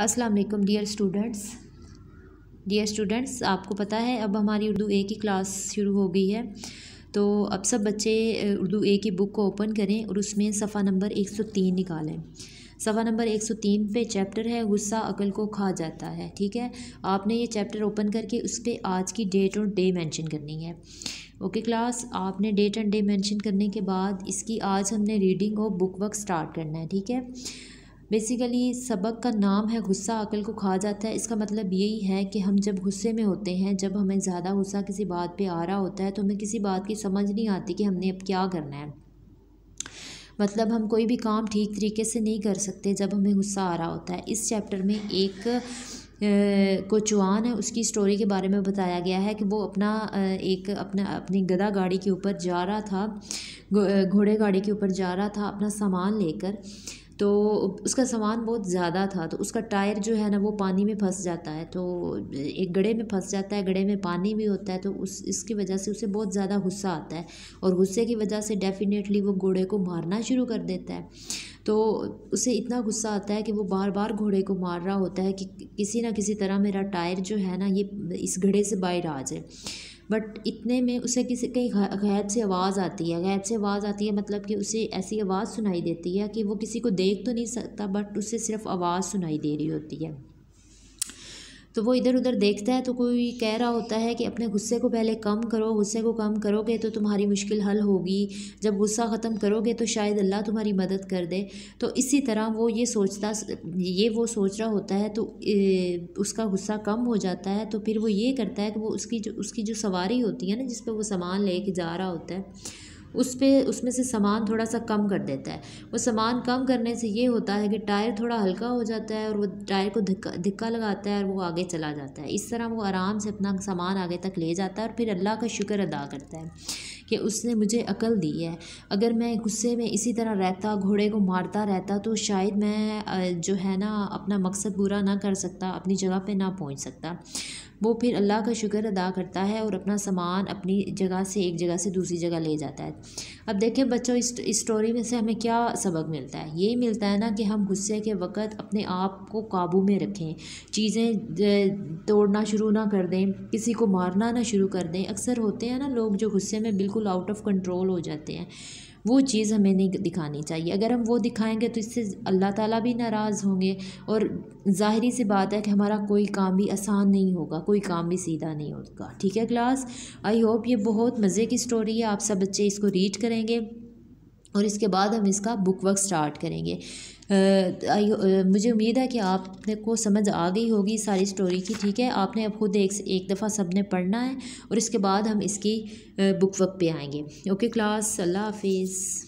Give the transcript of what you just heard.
अस्सलाम वालेकुम dear students dear students आपको पता है अब हमारी उर्दू ए की क्लास शुरू हो गई है तो अब सब बच्चे उर्दू ए की बुक को ओपन करें और उसमें सफ़ा नंबर एक सौ तीन निकालें सफ़ा नंबर एक सौ तीन पे चैप्टर है गुस्सा अकल को खा जाता है ठीक है आपने ये चैप्टर ओपन करके उस पर आज की डेट और डे मेंशन करनी है ओके क्लास आपने डेट एंड डे मेंशन करने के बाद इसकी आज हमने रीडिंग और बुक वर्क स्टार्ट करना है ठीक है बेसिकली सबक का नाम है गुस्सा अकल को खा जाता है इसका मतलब यही है कि हम जब गुस्से में होते हैं जब हमें ज़्यादा गुस्सा किसी बात पे आ रहा होता है तो हमें किसी बात की समझ नहीं आती कि हमने अब क्या करना है मतलब हम कोई भी काम ठीक तरीके से नहीं कर सकते जब हमें गुस्सा आ रहा होता है इस चैप्टर में एक कोचवान है उसकी स्टोरी के बारे में बताया गया है कि वो अपना एक अपना अपनी गदा गाड़ी के ऊपर जा रहा था घोड़े गाड़ी के ऊपर जा रहा था अपना सामान लेकर तो उसका सामान बहुत ज़्यादा था तो उसका टायर जो है ना वो पानी में फंस जाता है तो एक गड़े में फंस जाता है गड़े में पानी भी होता है तो उस इसकी वजह से उसे बहुत ज़्यादा गुस्सा आता है और गुस्से की वजह से डेफिनेटली वो घोड़े को मारना शुरू कर देता है तो उसे इतना गुस्सा आता है कि वो बार बार घोड़े को मार रहा होता है कि किसी ना किसी तरह मेरा टायर जो है ना ये इस घड़े से बाहर आ जाए बट इतने में उसे किसी कहीं गैब से आवाज़ आती है गैब से आवाज़ आती है मतलब कि उसे ऐसी आवाज़ सुनाई देती है कि वो किसी को देख तो नहीं सकता बट उसे सिर्फ आवाज़ सुनाई दे रही होती है तो वो इधर उधर देखता है तो कोई कह रहा होता है कि अपने गुस्से को पहले कम करो गुस्से को कम करोगे तो तुम्हारी मुश्किल हल होगी जब गुस्सा ख़त्म करोगे तो शायद अल्लाह तुम्हारी मदद कर दे तो इसी तरह वो ये सोचता ये वो सोच रहा होता है तो उसका गुस्सा कम हो जाता है तो फिर वो ये करता है कि वो उसकी जो उसकी जो सवारी होती है ना जिस पर वो सामान ले जा रहा होता है उस पर उसमें से सामान थोड़ा सा कम कर देता है वो सामान कम करने से ये होता है कि टायर थोड़ा हल्का हो जाता है और वो टायर को धिका धिक्का लगाता है और वो आगे चला जाता है इस तरह वो आराम से अपना सामान आगे तक ले जाता है और फिर अल्लाह का शुक्र अदा करता है कि उसने मुझे अकल दी है अगर मैं गुस्से में इसी तरह रहता घोड़े को मारता रहता तो शायद मैं जो है ना अपना मकसद पूरा ना कर सकता अपनी जगह पे ना पहुंच सकता वो फिर अल्लाह का शुक्र अदा करता है और अपना सामान अपनी जगह से एक जगह से दूसरी जगह ले जाता है अब देखें बच्चों इस स्टोरी में से हमें क्या सबक मिलता है ये मिलता है ना कि हम गुस्से के वक़्त अपने आप को काबू में रखें चीज़ें तोड़ना शुरू ना कर दें किसी को मारना ना शुरू कर दें अक्सर होते हैं ना लोग जो गुस्से में बिल्कुल बिल्कुल आउट ऑफ कंट्रोल हो जाते हैं वो चीज़ हमें नहीं दिखानी चाहिए अगर हम वो दिखाएंगे तो इससे अल्लाह ताला भी नाराज़ होंगे और ज़ाहरी सी बात है कि हमारा कोई काम भी आसान नहीं होगा कोई काम भी सीधा नहीं होगा ठीक है क्लास आई होप ये बहुत मज़े की स्टोरी है आप सब बच्चे इसको रीड करेंगे और इसके बाद हम इसका बुक वर्क स्टार्ट करेंगे आ, आ, मुझे उम्मीद है कि आपने को समझ आ गई होगी सारी स्टोरी की ठीक है आपने अब खुद एक एक दफ़ा सब ने पढ़ना है और इसके बाद हम इसकी बुक वर्क पे आएंगे ओके क्लास अल्लाह हाफिज़